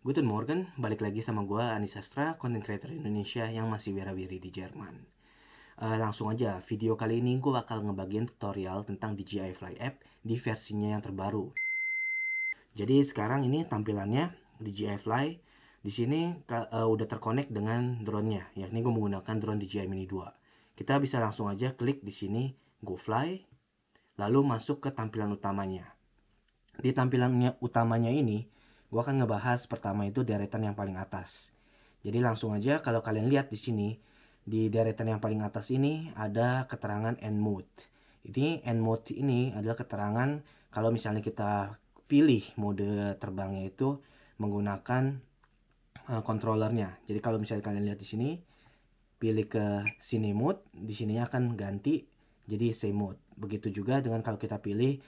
Good Morgan, balik lagi sama gue Anis Astra, content creator Indonesia yang masih wira-wiri di Jerman. Uh, langsung aja, video kali ini gue bakal ngebagian tutorial tentang DJI Fly App di versinya yang terbaru. Jadi sekarang ini tampilannya DJI Fly di sini uh, udah terkonek dengan drone-nya, yakni gue menggunakan drone DJI Mini 2. Kita bisa langsung aja klik di sini Go Fly, lalu masuk ke tampilan utamanya. Di tampilannya utamanya ini, gue akan ngebahas pertama itu deretan yang paling atas. Jadi langsung aja kalau kalian lihat di sini di deretan yang paling atas ini ada keterangan end mode. Ini end mode ini adalah keterangan kalau misalnya kita pilih mode terbangnya itu menggunakan uh, Jadi kalau misalnya kalian lihat di sini pilih ke sini mode, di sini akan ganti jadi same mode. Begitu juga dengan kalau kita pilih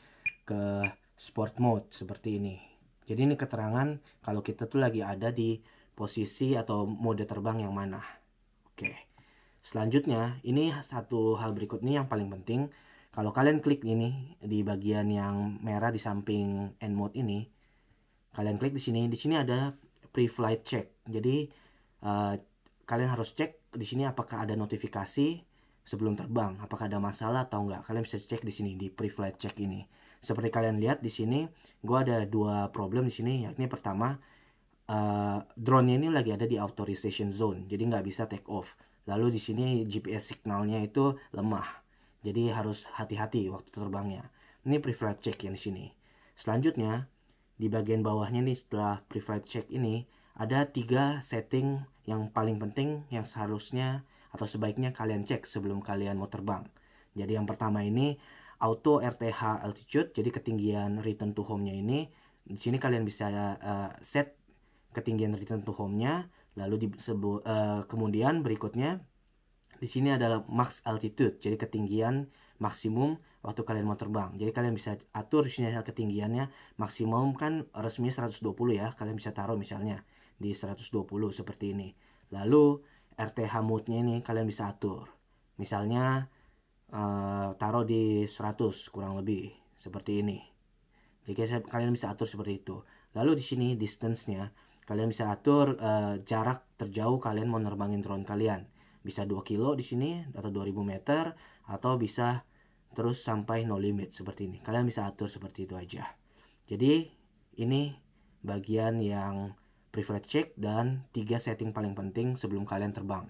ke sport mode seperti ini. Jadi ini keterangan kalau kita tuh lagi ada di posisi atau mode terbang yang mana. Oke. Selanjutnya, ini satu hal berikutnya yang paling penting. Kalau kalian klik ini di bagian yang merah di samping end mode ini, kalian klik di sini. Di sini ada pre-flight check. Jadi uh, kalian harus cek di sini apakah ada notifikasi sebelum terbang, apakah ada masalah atau enggak. Kalian bisa cek di sini di pre-flight check ini. Seperti kalian lihat di sini, gue ada dua problem di sini. Yakni pertama, uh, drone-nya ini lagi ada di authorization zone, jadi nggak bisa take off. Lalu di sini GPS signalnya itu lemah, jadi harus hati-hati waktu terbangnya. Ini pre-flight check yang di sini. Selanjutnya, di bagian bawahnya nih setelah pre-flight check ini, ada tiga setting yang paling penting yang seharusnya atau sebaiknya kalian cek sebelum kalian mau terbang. Jadi yang pertama ini auto RTH altitude jadi ketinggian return to home-nya ini di sini kalian bisa uh, set ketinggian return to home-nya lalu di sebu, uh, kemudian berikutnya di sini adalah max altitude jadi ketinggian maksimum waktu kalian mau terbang jadi kalian bisa atur sini ketinggiannya maksimum kan resminya 120 ya kalian bisa taruh misalnya di 120 seperti ini lalu RTH mode-nya ini kalian bisa atur misalnya uh, taruh di 100 kurang lebih seperti ini jadi kalian bisa atur seperti itu lalu di sini distance-nya kalian bisa atur uh, jarak terjauh kalian mau nerbangin drone kalian bisa 2 kilo di sini atau 2000 meter atau bisa terus sampai no limit seperti ini kalian bisa atur seperti itu aja jadi ini bagian yang privilege check dan tiga setting paling penting sebelum kalian terbang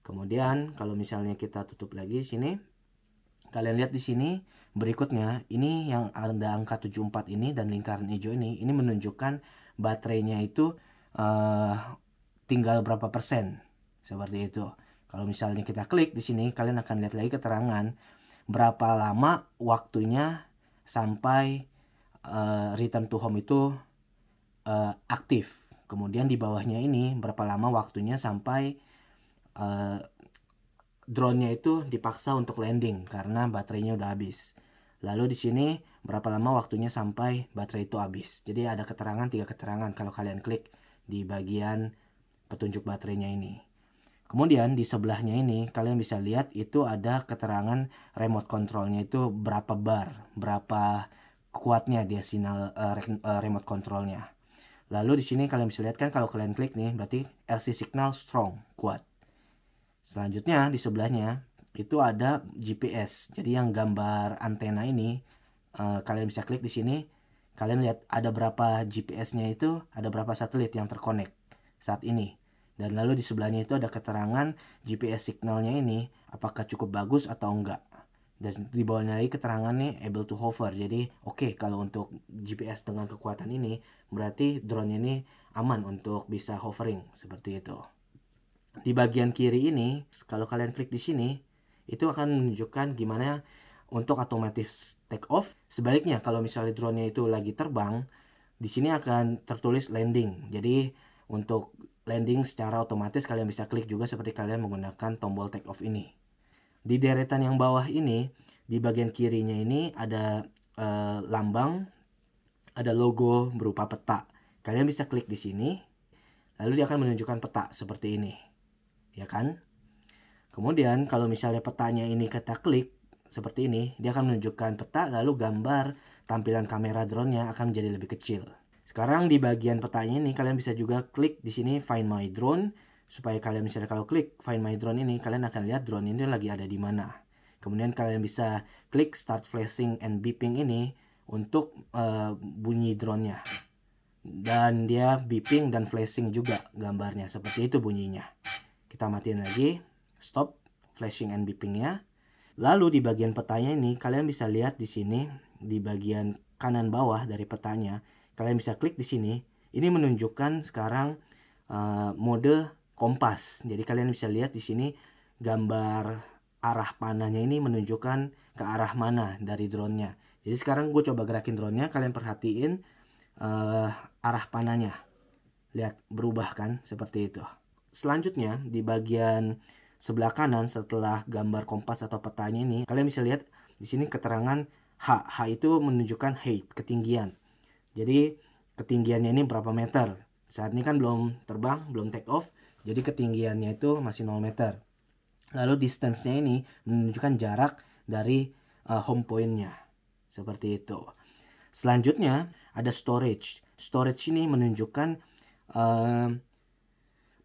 Kemudian kalau misalnya kita tutup lagi sini, kalian lihat di sini berikutnya ini yang ada angka 74 ini dan lingkaran hijau ini ini menunjukkan baterainya itu uh, tinggal berapa persen seperti itu. Kalau misalnya kita klik di sini kalian akan lihat lagi keterangan berapa lama waktunya sampai uh, return to home itu uh, aktif. Kemudian di bawahnya ini berapa lama waktunya sampai Eh, drone-nya itu dipaksa untuk landing karena baterainya udah habis. Lalu di sini berapa lama waktunya sampai baterai itu habis. Jadi ada keterangan tiga keterangan kalau kalian klik di bagian petunjuk baterainya ini. Kemudian di sebelahnya ini kalian bisa lihat itu ada keterangan remote controlnya itu berapa bar, berapa kuatnya dia sinyal uh, remote controlnya. Lalu di sini kalian bisa lihat kan kalau kalian klik nih berarti LC signal strong, kuat. Selanjutnya di sebelahnya itu ada GPS. Jadi yang gambar antena ini uh, kalian bisa klik di sini. Kalian lihat ada berapa GPS-nya itu, ada berapa satelit yang terkonek saat ini. Dan lalu di sebelahnya itu ada keterangan GPS signalnya ini apakah cukup bagus atau enggak. Dan di bawahnya lagi keterangan nih able to hover. Jadi oke okay, kalau untuk GPS dengan kekuatan ini berarti drone ini aman untuk bisa hovering seperti itu di bagian kiri ini kalau kalian klik di sini itu akan menunjukkan gimana untuk otomatis take off sebaliknya kalau misalnya drone-nya itu lagi terbang di sini akan tertulis landing jadi untuk landing secara otomatis kalian bisa klik juga seperti kalian menggunakan tombol take off ini di deretan yang bawah ini di bagian kirinya ini ada e, lambang ada logo berupa peta kalian bisa klik di sini lalu dia akan menunjukkan peta seperti ini ya kan? Kemudian kalau misalnya petanya ini kita klik seperti ini, dia akan menunjukkan peta lalu gambar tampilan kamera drone-nya akan menjadi lebih kecil. Sekarang di bagian petanya ini kalian bisa juga klik di sini find my drone supaya kalian misalnya kalau klik find my drone ini kalian akan lihat drone ini lagi ada di mana. Kemudian kalian bisa klik start flashing and beeping ini untuk uh, bunyi drone-nya. Dan dia beeping dan flashing juga gambarnya seperti itu bunyinya. Kita matiin lagi. Stop flashing and beepingnya. Lalu di bagian petanya ini kalian bisa lihat di sini di bagian kanan bawah dari petanya kalian bisa klik di sini. Ini menunjukkan sekarang uh, mode kompas. Jadi kalian bisa lihat di sini gambar arah panahnya ini menunjukkan ke arah mana dari drone-nya. Jadi sekarang gue coba gerakin drone-nya, kalian perhatiin uh, arah panahnya. Lihat berubah kan seperti itu. Selanjutnya di bagian sebelah kanan setelah gambar kompas atau petanya ini, kalian bisa lihat di sini keterangan H. H itu menunjukkan height, ketinggian. Jadi ketinggiannya ini berapa meter. Saat ini kan belum terbang, belum take off, jadi ketinggiannya itu masih 0 meter. Lalu distance-nya ini menunjukkan jarak dari uh, home point-nya. Seperti itu. Selanjutnya ada storage. Storage ini menunjukkan uh,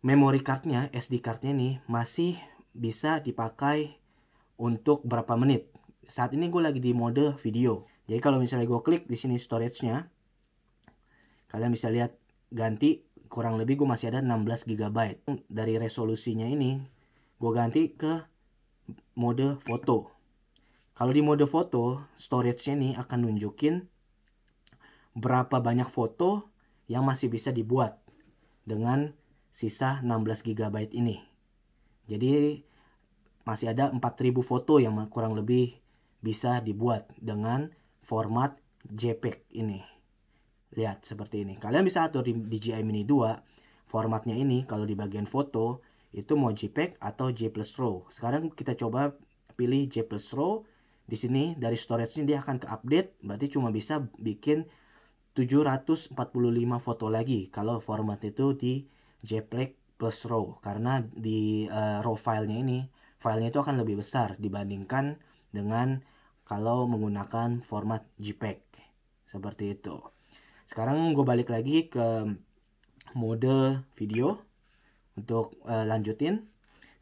memory cardnya, SD cardnya ini masih bisa dipakai untuk berapa menit. Saat ini gue lagi di mode video. Jadi kalau misalnya gue klik di sini storage-nya, kalian bisa lihat ganti kurang lebih gue masih ada 16 GB. Dari resolusinya ini gue ganti ke mode foto. Kalau di mode foto, storage-nya ini akan nunjukin berapa banyak foto yang masih bisa dibuat dengan sisa 16 GB ini. Jadi masih ada 4000 foto yang kurang lebih bisa dibuat dengan format JPEG ini. Lihat seperti ini. Kalian bisa atur di DJI Mini 2 formatnya ini kalau di bagian foto itu mau JPEG atau J plus RAW. Sekarang kita coba pilih J plus RAW. Di sini dari storage ini dia akan ke update berarti cuma bisa bikin 745 foto lagi kalau format itu di JPEG plus RAW karena di uh, RAW filenya ini filenya itu akan lebih besar dibandingkan dengan kalau menggunakan format JPEG seperti itu. Sekarang gue balik lagi ke mode video untuk uh, lanjutin.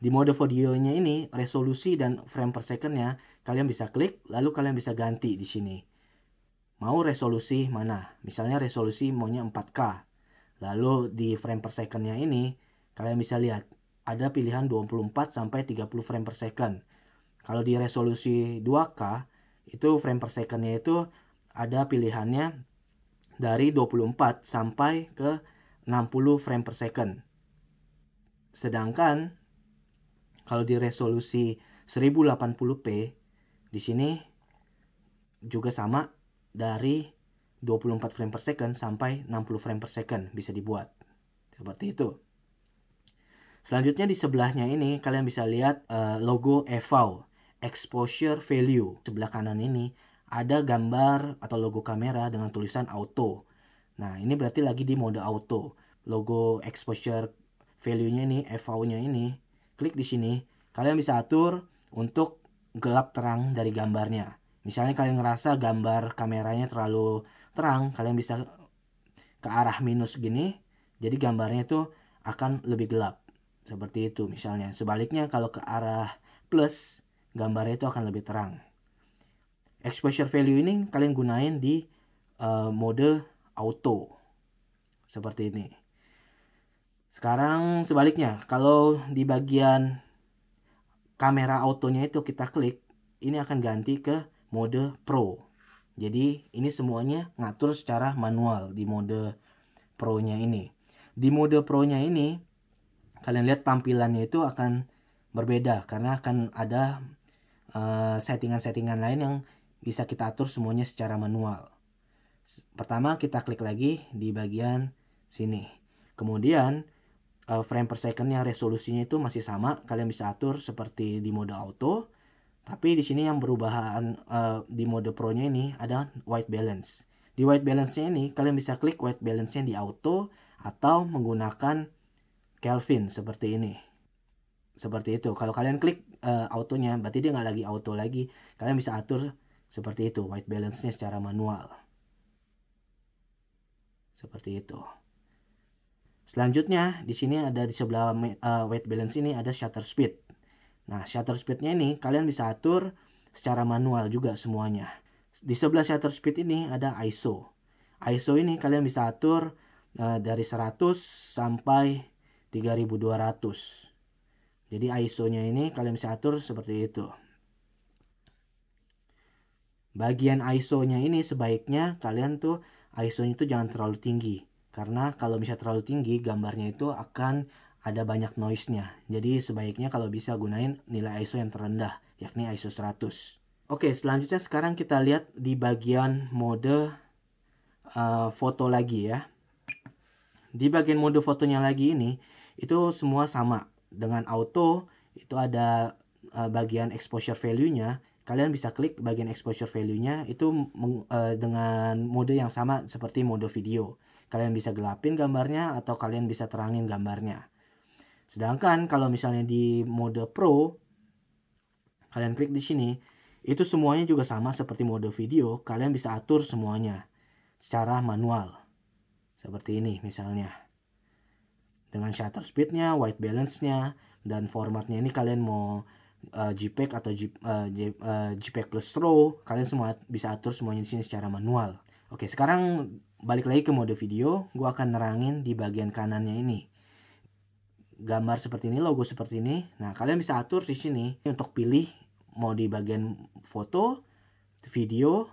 Di mode videonya ini resolusi dan frame per secondnya kalian bisa klik lalu kalian bisa ganti di sini. Mau resolusi mana? Misalnya resolusi maunya 4K Lalu di frame per secondnya ini kalian bisa lihat ada pilihan 24 sampai 30 frame per second. Kalau di resolusi 2K itu frame per secondnya itu ada pilihannya dari 24 sampai ke 60 frame per second. Sedangkan kalau di resolusi 1080p di sini juga sama dari 24 frame per second sampai 60 frame per second bisa dibuat. Seperti itu. Selanjutnya di sebelahnya ini kalian bisa lihat uh, logo EVAU, Exposure Value. Sebelah kanan ini ada gambar atau logo kamera dengan tulisan auto. Nah, ini berarti lagi di mode auto. Logo exposure value-nya ini, EVAU-nya ini, klik di sini. Kalian bisa atur untuk gelap terang dari gambarnya. Misalnya kalian ngerasa gambar kameranya terlalu terang kalian bisa ke arah minus gini jadi gambarnya itu akan lebih gelap seperti itu misalnya sebaliknya kalau ke arah plus gambarnya itu akan lebih terang exposure value ini kalian gunain di uh, mode auto seperti ini sekarang sebaliknya kalau di bagian kamera autonya itu kita klik ini akan ganti ke mode pro jadi ini semuanya ngatur secara manual di mode Pro-nya ini. Di mode Pro-nya ini kalian lihat tampilannya itu akan berbeda karena akan ada settingan eh, settingan-settingan lain yang bisa kita atur semuanya secara manual. Pertama kita klik lagi di bagian sini. Kemudian uh, frame per second secondnya resolusinya itu masih sama. Kalian bisa atur seperti di mode auto. Tapi di sini yang perubahan uh, di mode Pro-nya ini ada white balance. Di white balance-nya ini kalian bisa klik white balance-nya di auto atau menggunakan Kelvin seperti ini. Seperti itu. Kalau kalian klik uh, autonya berarti dia nggak lagi auto lagi. Kalian bisa atur seperti itu white balance-nya secara manual. Seperti itu. Selanjutnya di sini ada di sebelah uh, white balance ini ada shutter speed. Nah, shutter speednya ini kalian bisa atur secara manual juga semuanya. Di sebelah shutter speed ini ada ISO. ISO ini kalian bisa atur uh, dari 100 sampai 3200. Jadi ISO-nya ini kalian bisa atur seperti itu. Bagian ISO-nya ini sebaiknya kalian tuh ISO-nya itu jangan terlalu tinggi. Karena kalau misalnya terlalu tinggi gambarnya itu akan ada banyak noise-nya. Jadi sebaiknya kalau bisa gunain nilai ISO yang terendah, yakni ISO 100. Oke, selanjutnya sekarang kita lihat di bagian mode uh, foto lagi ya. Di bagian mode fotonya lagi ini, itu semua sama. Dengan auto, itu ada uh, bagian exposure value-nya. Kalian bisa klik bagian exposure value-nya, itu uh, dengan mode yang sama seperti mode video. Kalian bisa gelapin gambarnya atau kalian bisa terangin gambarnya. Sedangkan kalau misalnya di mode Pro, kalian klik di sini, itu semuanya juga sama seperti mode video, kalian bisa atur semuanya secara manual. Seperti ini misalnya. Dengan shutter speednya, white balance-nya, dan formatnya ini kalian mau eh, JPEG atau eh, eh, JPEG plus RAW, kalian semua bisa atur semuanya di sini secara manual. Oke, sekarang balik lagi ke mode video, gua akan nerangin di bagian kanannya ini gambar seperti ini, logo seperti ini. Nah, kalian bisa atur di sini untuk pilih mau di bagian foto, video,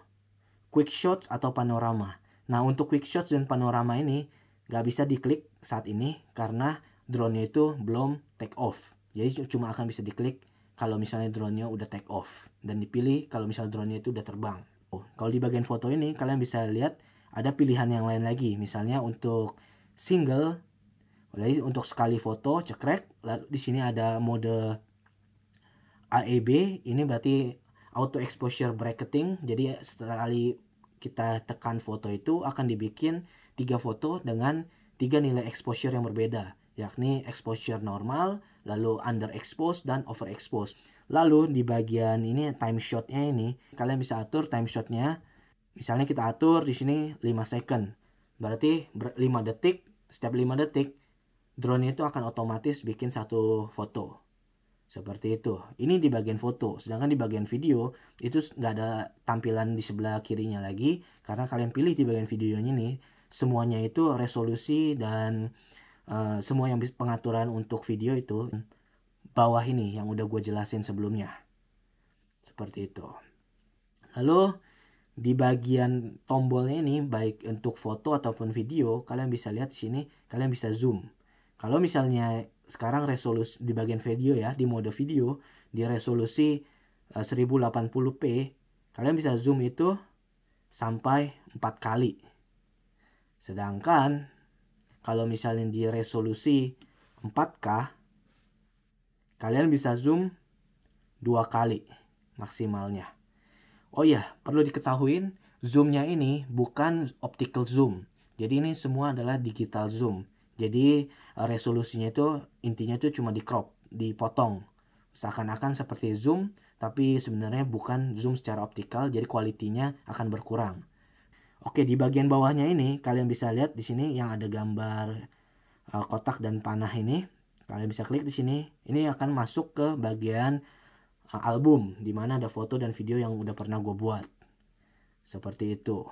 quick shots atau panorama. Nah, untuk quick shots dan panorama ini nggak bisa diklik saat ini karena drone itu belum take off. Jadi cuma akan bisa diklik kalau misalnya drone-nya udah take off dan dipilih kalau misalnya drone-nya itu udah terbang. Oh, kalau di bagian foto ini kalian bisa lihat ada pilihan yang lain lagi, misalnya untuk single jadi untuk sekali foto cekrek, lalu di sini ada mode AEB, ini berarti auto exposure bracketing. Jadi sekali kita tekan foto itu akan dibikin tiga foto dengan tiga nilai exposure yang berbeda, yakni exposure normal, lalu under expose dan over expose Lalu di bagian ini time shotnya ini, kalian bisa atur time shotnya. Misalnya kita atur di sini 5 second. Berarti 5 detik, setiap 5 detik drone itu akan otomatis bikin satu foto. Seperti itu. Ini di bagian foto. Sedangkan di bagian video itu nggak ada tampilan di sebelah kirinya lagi. Karena kalian pilih di bagian videonya nih. Semuanya itu resolusi dan uh, semua yang pengaturan untuk video itu bawah ini yang udah gue jelasin sebelumnya. Seperti itu. Lalu di bagian tombolnya ini baik untuk foto ataupun video kalian bisa lihat di sini kalian bisa zoom kalau misalnya sekarang resolusi di bagian video ya, di mode video, di resolusi 1080p, eh, kalian bisa zoom itu sampai 4 kali. Sedangkan kalau misalnya di resolusi 4K, kalian bisa zoom dua kali maksimalnya. Oh iya, perlu diketahui zoomnya ini bukan optical zoom. Jadi ini semua adalah digital zoom. Jadi eh, resolusinya itu intinya itu cuma di crop, dipotong. Seakan-akan seperti zoom, tapi sebenarnya bukan zoom secara optikal, jadi kualitinya akan berkurang. Oke, di bagian bawahnya ini kalian bisa lihat di sini yang ada gambar eh, kotak dan panah ini. Kalian bisa klik di sini. Ini akan masuk ke bagian eh, album di mana ada foto dan video yang udah pernah gue buat. Seperti itu.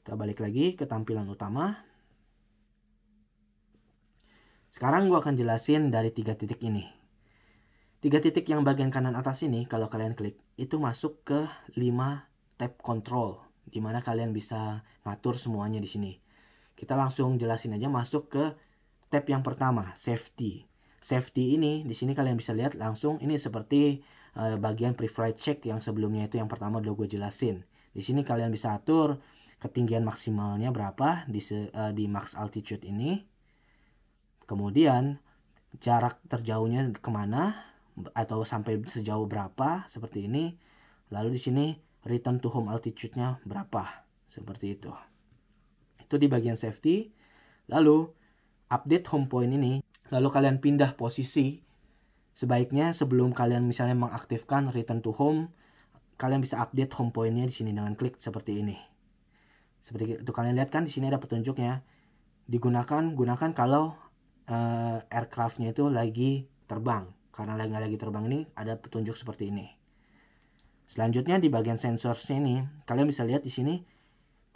Kita balik lagi ke tampilan utama. Sekarang gue akan jelasin dari tiga titik ini. Tiga titik yang bagian kanan atas ini, kalau kalian klik, itu masuk ke 5 tab control, di mana kalian bisa ngatur semuanya di sini. Kita langsung jelasin aja masuk ke tab yang pertama, safety. Safety ini, di sini kalian bisa lihat langsung ini seperti uh, bagian pre-flight check yang sebelumnya itu yang pertama udah gue jelasin. Di sini kalian bisa atur ketinggian maksimalnya berapa di, uh, di max altitude ini Kemudian jarak terjauhnya kemana atau sampai sejauh berapa seperti ini. Lalu di sini return to home altitude-nya berapa seperti itu. Itu di bagian safety. Lalu update home point ini, lalu kalian pindah posisi. Sebaiknya sebelum kalian misalnya mengaktifkan return to home, kalian bisa update home pointnya di sini dengan klik seperti ini. Seperti itu kalian lihat kan di sini ada petunjuknya. Digunakan gunakan kalau uh, aircraftnya itu lagi terbang. Karena lagi lagi terbang ini ada petunjuk seperti ini. Selanjutnya di bagian sensorsnya ini, kalian bisa lihat di sini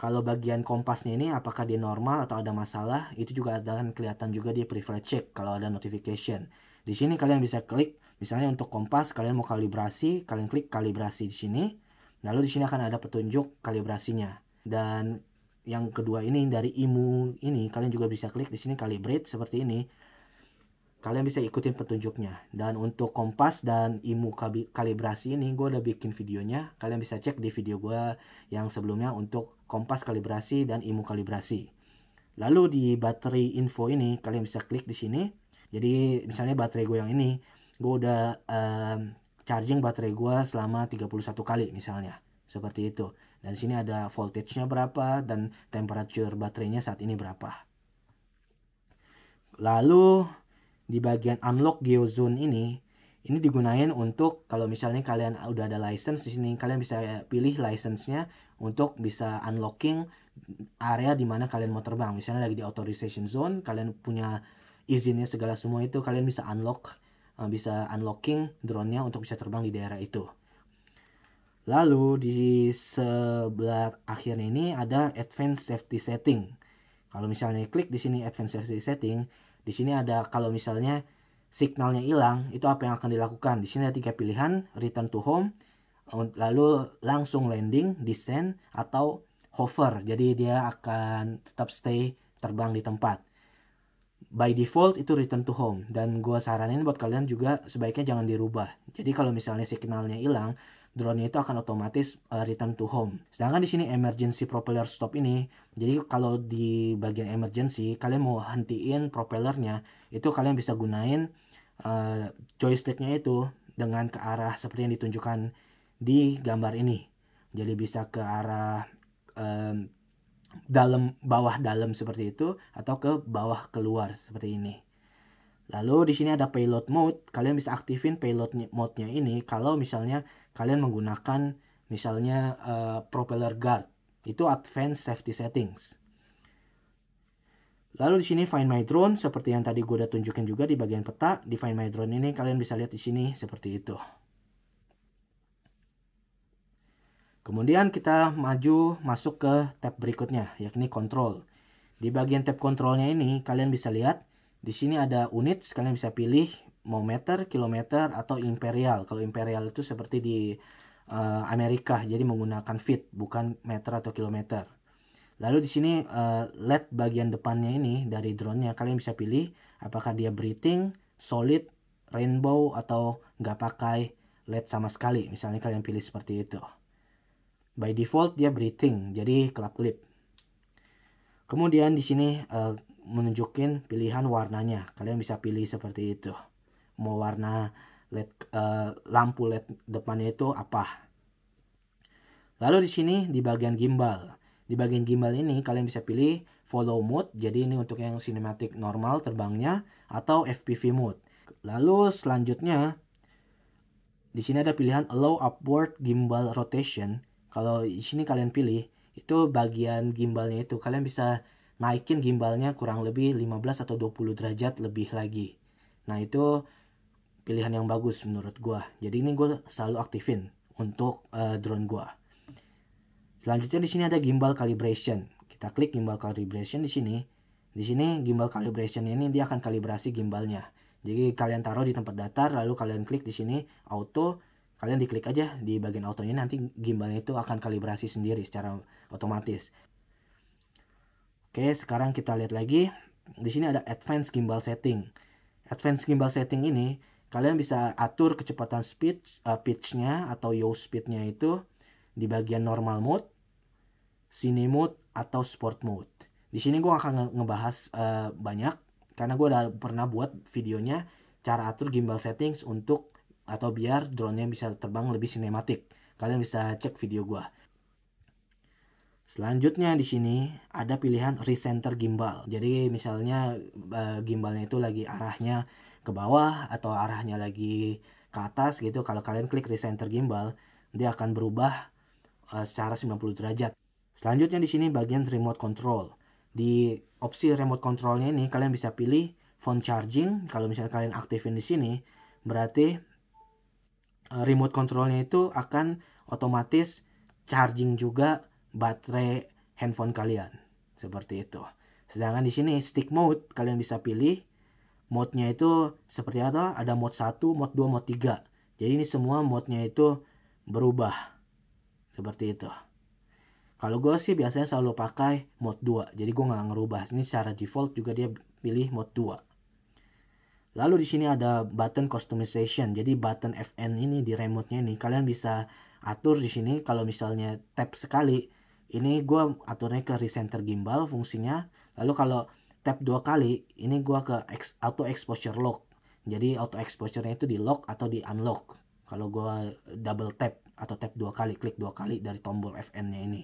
kalau bagian kompasnya ini apakah dia normal atau ada masalah, itu juga akan kelihatan juga di privilege check kalau ada notification. Di sini kalian bisa klik, misalnya untuk kompas kalian mau kalibrasi, kalian klik kalibrasi di sini. Lalu di sini akan ada petunjuk kalibrasinya. Dan yang kedua ini dari imu ini kalian juga bisa klik di sini calibrate seperti ini kalian bisa ikutin petunjuknya dan untuk kompas dan imu kalibrasi ini gue udah bikin videonya kalian bisa cek di video gue yang sebelumnya untuk kompas kalibrasi dan imu kalibrasi lalu di baterai info ini kalian bisa klik di sini jadi misalnya baterai gue yang ini gue udah um, charging baterai gue selama 31 kali misalnya seperti itu dan sini ada voltage-nya berapa dan temperature baterainya saat ini berapa. Lalu di bagian unlock geozone ini, ini digunain untuk kalau misalnya kalian udah ada license di sini, kalian bisa pilih license-nya untuk bisa unlocking area di mana kalian mau terbang. Misalnya lagi di authorization zone, kalian punya izinnya segala semua itu, kalian bisa unlock eh, bisa unlocking drone-nya untuk bisa terbang di daerah itu. Lalu di sebelah akhir ini ada advanced safety setting. Kalau misalnya klik di sini advanced safety setting, di sini ada kalau misalnya signalnya hilang, itu apa yang akan dilakukan? Di sini ada tiga pilihan, return to home, lalu langsung landing, descend, atau hover. Jadi dia akan tetap stay terbang di tempat. By default itu return to home dan gua saranin buat kalian juga sebaiknya jangan dirubah. Jadi kalau misalnya signalnya hilang, drone itu akan otomatis uh, return to home. Sedangkan di sini emergency propeller stop ini, jadi kalau di bagian emergency kalian mau hentiin propellernya, itu kalian bisa gunain uh, joysticknya itu dengan ke arah seperti yang ditunjukkan di gambar ini. Jadi bisa ke arah um, dalam bawah dalam seperti itu atau ke bawah keluar seperti ini. Lalu di sini ada payload mode. Kalian bisa aktifin payload mode-nya ini kalau misalnya kalian menggunakan misalnya uh, propeller guard itu advanced safety settings lalu di sini find my drone seperti yang tadi gue udah tunjukin juga di bagian peta di find my drone ini kalian bisa lihat di sini seperti itu kemudian kita maju masuk ke tab berikutnya yakni control di bagian tab kontrolnya ini kalian bisa lihat di sini ada unit kalian bisa pilih mau meter, kilometer atau imperial. Kalau imperial itu seperti di uh, Amerika, jadi menggunakan feet bukan meter atau kilometer. Lalu di sini uh, LED bagian depannya ini dari drone-nya kalian bisa pilih apakah dia breathing, solid, rainbow atau nggak pakai LED sama sekali. Misalnya kalian pilih seperti itu. By default dia breathing, jadi kelap-kelip. Kemudian di sini uh, menunjukin pilihan warnanya. Kalian bisa pilih seperti itu mau warna LED uh, lampu LED depannya itu apa. Lalu di sini di bagian gimbal. Di bagian gimbal ini kalian bisa pilih follow mode. Jadi ini untuk yang cinematic normal terbangnya atau FPV mode. Lalu selanjutnya di sini ada pilihan allow upward gimbal rotation. Kalau di sini kalian pilih itu bagian gimbalnya itu kalian bisa naikin gimbalnya kurang lebih 15 atau 20 derajat lebih lagi. Nah, itu pilihan yang bagus menurut gue jadi ini gue selalu aktifin untuk uh, drone gue selanjutnya di sini ada gimbal calibration kita klik gimbal calibration di sini di sini gimbal calibration ini dia akan kalibrasi gimbalnya jadi kalian taruh di tempat datar lalu kalian klik di sini auto kalian diklik aja di bagian autonya nanti gimbalnya itu akan kalibrasi sendiri secara otomatis Oke, sekarang kita lihat lagi. Di sini ada advance gimbal setting. Advance gimbal setting ini Kalian bisa atur kecepatan speed uh, pitch-nya atau yaw speed-nya itu di bagian normal mode, cine mode atau sport mode. Di sini gue akan ngebahas uh, banyak karena gue udah pernah buat videonya cara atur gimbal settings untuk atau biar drone-nya bisa terbang lebih sinematik. Kalian bisa cek video gue. Selanjutnya di sini ada pilihan recenter gimbal. Jadi misalnya uh, gimbalnya itu lagi arahnya ke bawah atau arahnya lagi ke atas gitu kalau kalian klik recenter gimbal dia akan berubah uh, secara 90 derajat selanjutnya di sini bagian remote control di opsi remote controlnya ini kalian bisa pilih phone charging kalau misalnya kalian aktifin di sini berarti uh, remote controlnya itu akan otomatis charging juga baterai handphone kalian seperti itu sedangkan di sini stick mode kalian bisa pilih modnya itu seperti apa ada mod 1 mod 2 mod 3 jadi ini semua modnya itu berubah seperti itu kalau gue sih biasanya selalu pakai mod 2 jadi gue nggak ngerubah ini secara default juga dia pilih mod 2 lalu di sini ada button customization jadi button FN ini di remote nya ini kalian bisa atur di sini kalau misalnya tap sekali ini gue aturnya ke recenter gimbal fungsinya lalu kalau tap dua kali ini gua ke auto exposure lock jadi auto exposure itu di lock atau di unlock kalau gua double tap atau tap dua kali klik dua kali dari tombol FN-nya ini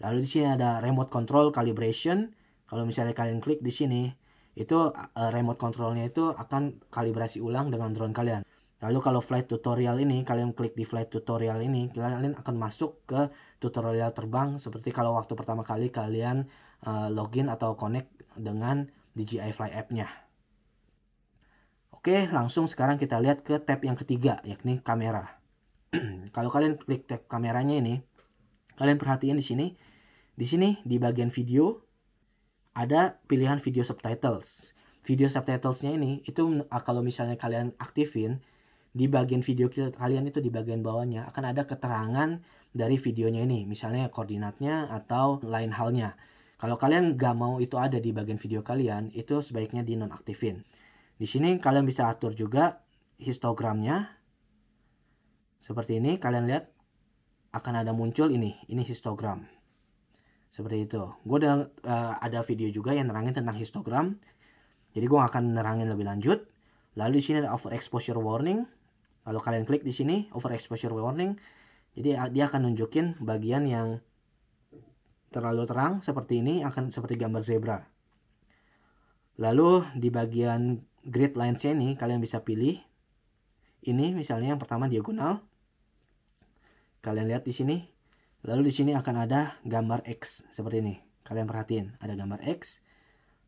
lalu di sini ada remote control calibration kalau misalnya kalian klik di sini itu eh, remote controlnya itu akan kalibrasi ulang dengan drone kalian lalu kalau flight tutorial ini kalian klik di flight tutorial ini kalian akan masuk ke tutorial terbang seperti kalau waktu pertama kali kalian uh, login atau connect dengan DJI Fly app-nya. Oke, langsung sekarang kita lihat ke tab yang ketiga, yakni kamera. Kalau kalian klik tab kameranya ini, kalian perhatiin di sini. Di sini, di bagian video, ada pilihan video subtitles. Video subtitles-nya ini, itu kalau misalnya kalian aktifin, di bagian video kalian itu di bagian bawahnya akan ada keterangan dari videonya ini misalnya koordinatnya atau lain halnya kalau kalian gak mau itu ada di bagian video kalian, itu sebaiknya di nonaktifin. Di sini kalian bisa atur juga histogramnya. Seperti ini, kalian lihat akan ada muncul ini, ini histogram. Seperti itu. Gue udah uh, ada video juga yang nerangin tentang histogram. Jadi gue akan nerangin lebih lanjut. Lalu di sini ada overexposure warning. Kalau kalian klik di sini overexposure warning. Jadi dia akan nunjukin bagian yang terlalu terang seperti ini akan seperti gambar zebra. Lalu di bagian grid lines ini kalian bisa pilih. Ini misalnya yang pertama diagonal. Kalian lihat di sini. Lalu di sini akan ada gambar X seperti ini. Kalian perhatiin ada gambar X.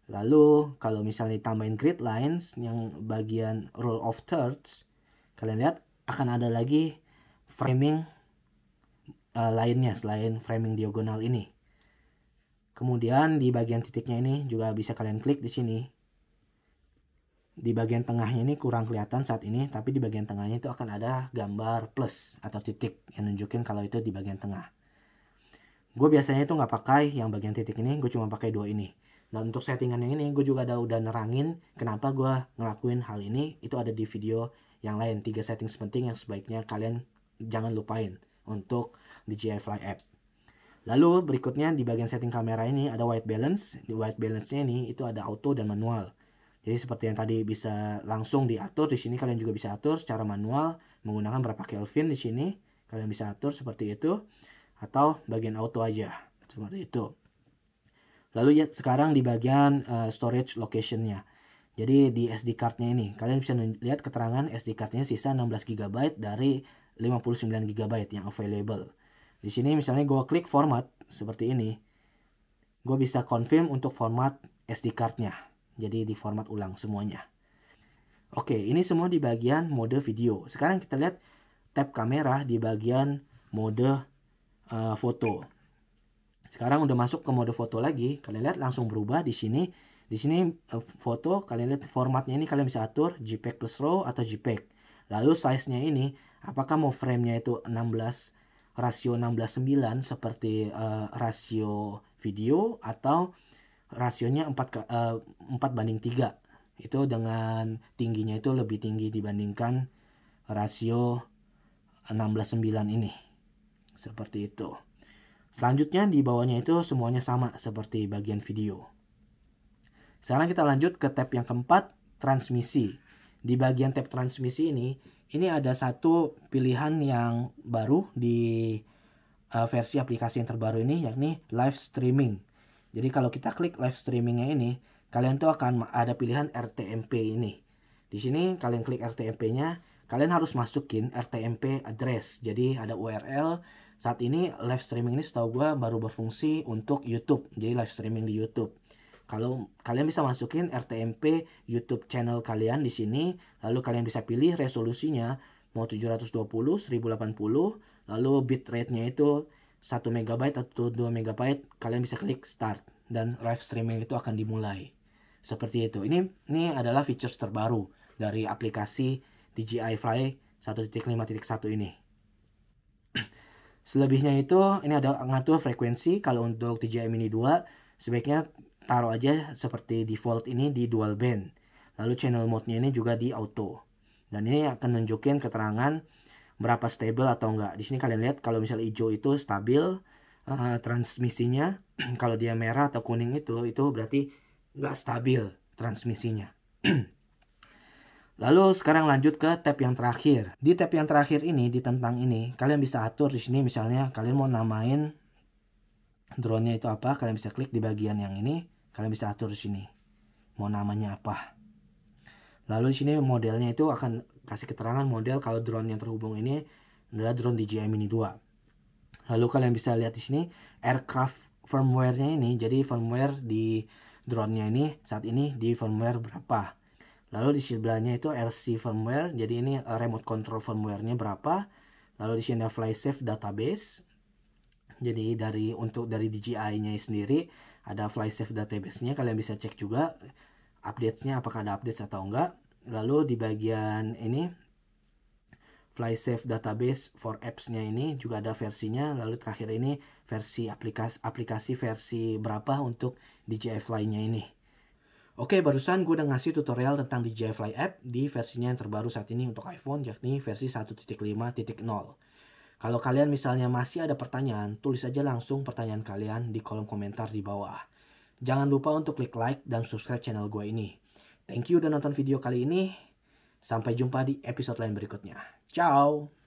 Lalu kalau misalnya tambahin grid lines yang bagian rule of thirds. Kalian lihat akan ada lagi framing uh, eh, lainnya selain framing diagonal ini. Kemudian di bagian titiknya ini juga bisa kalian klik di sini. Di bagian tengahnya ini kurang kelihatan saat ini, tapi di bagian tengahnya itu akan ada gambar plus atau titik yang nunjukin kalau itu di bagian tengah. Gue biasanya itu nggak pakai yang bagian titik ini, gue cuma pakai dua ini. Nah untuk settingan yang ini gue juga ada udah nerangin kenapa gue ngelakuin hal ini, itu ada di video yang lain. Tiga setting penting yang sebaiknya kalian jangan lupain untuk DJI Fly app. Lalu berikutnya di bagian setting kamera ini ada white balance. Di white balance-nya ini itu ada auto dan manual. Jadi seperti yang tadi bisa langsung diatur di sini kalian juga bisa atur secara manual menggunakan berapa Kelvin di sini kalian bisa atur seperti itu atau bagian auto aja seperti itu. Lalu ya sekarang di bagian uh, storage location-nya. Jadi di SD card-nya ini kalian bisa lihat keterangan SD card-nya sisa 16 GB dari 59 GB yang available. Di sini misalnya gue klik format seperti ini. Gue bisa confirm untuk format SD card-nya. Jadi di format ulang semuanya. Oke, ini semua di bagian mode video. Sekarang kita lihat tab kamera di bagian mode uh, foto. Sekarang udah masuk ke mode foto lagi. Kalian lihat langsung berubah di sini. Di sini uh, foto kalian lihat formatnya ini kalian bisa atur JPEG plus RAW atau JPEG. Lalu size-nya ini apakah mau frame-nya itu 16 rasio 16:9 seperti uh, rasio video atau rasionya 4 ke, uh, eh, 4 banding 3. Itu dengan tingginya itu lebih tinggi dibandingkan rasio 16:9 ini. Seperti itu. Selanjutnya di bawahnya itu semuanya sama seperti bagian video. Sekarang kita lanjut ke tab yang keempat, transmisi. Di bagian tab transmisi ini ini ada satu pilihan yang baru di uh, versi aplikasi yang terbaru ini yakni live streaming. Jadi kalau kita klik live streamingnya ini, kalian tuh akan ada pilihan RTMP ini. Di sini kalian klik RTMP-nya, kalian harus masukin RTMP address. Jadi ada URL. Saat ini live streaming ini setahu gue baru berfungsi untuk YouTube. Jadi live streaming di YouTube. Kalau kalian bisa masukin RTMP YouTube channel kalian di sini, lalu kalian bisa pilih resolusinya mau 720, 1080, lalu bitrate-nya itu 1 MB atau 2 MB, kalian bisa klik start dan live streaming itu akan dimulai. Seperti itu. Ini ini adalah features terbaru dari aplikasi DJI Fly 1.5.1 ini. Selebihnya itu ini ada ngatur frekuensi kalau untuk DJI Mini 2 sebaiknya taruh aja seperti default ini di dual band. Lalu channel mode-nya ini juga di auto. Dan ini akan nunjukin keterangan berapa stable atau enggak. Di sini kalian lihat kalau misal hijau itu stabil uh, transmisinya, kalau dia merah atau kuning itu itu berarti enggak stabil transmisinya. Lalu sekarang lanjut ke tab yang terakhir. Di tab yang terakhir ini di tentang ini kalian bisa atur di sini misalnya kalian mau namain drone-nya itu apa, kalian bisa klik di bagian yang ini Kalian bisa atur di sini. Mau namanya apa. Lalu di sini modelnya itu akan kasih keterangan model kalau drone yang terhubung ini adalah drone DJI Mini 2. Lalu kalian bisa lihat di sini aircraft firmware-nya ini. Jadi firmware di drone-nya ini saat ini di firmware berapa. Lalu di sebelahnya itu RC firmware. Jadi ini eh, remote control firmware-nya berapa. Lalu di sini ada safe database. Jadi dari untuk dari DJI-nya sendiri ada FlySafe database-nya kalian bisa cek juga update-nya apakah ada update atau enggak lalu di bagian ini FlySafe database for apps-nya ini juga ada versinya lalu terakhir ini versi aplikasi aplikasi versi berapa untuk DJI Fly-nya ini Oke, barusan gue udah ngasih tutorial tentang DJI Fly app di versinya yang terbaru saat ini untuk iPhone, yakni versi 1.5.0. Kalau kalian misalnya masih ada pertanyaan, tulis aja langsung pertanyaan kalian di kolom komentar di bawah. Jangan lupa untuk klik like dan subscribe channel gue ini. Thank you udah nonton video kali ini. Sampai jumpa di episode lain berikutnya. Ciao!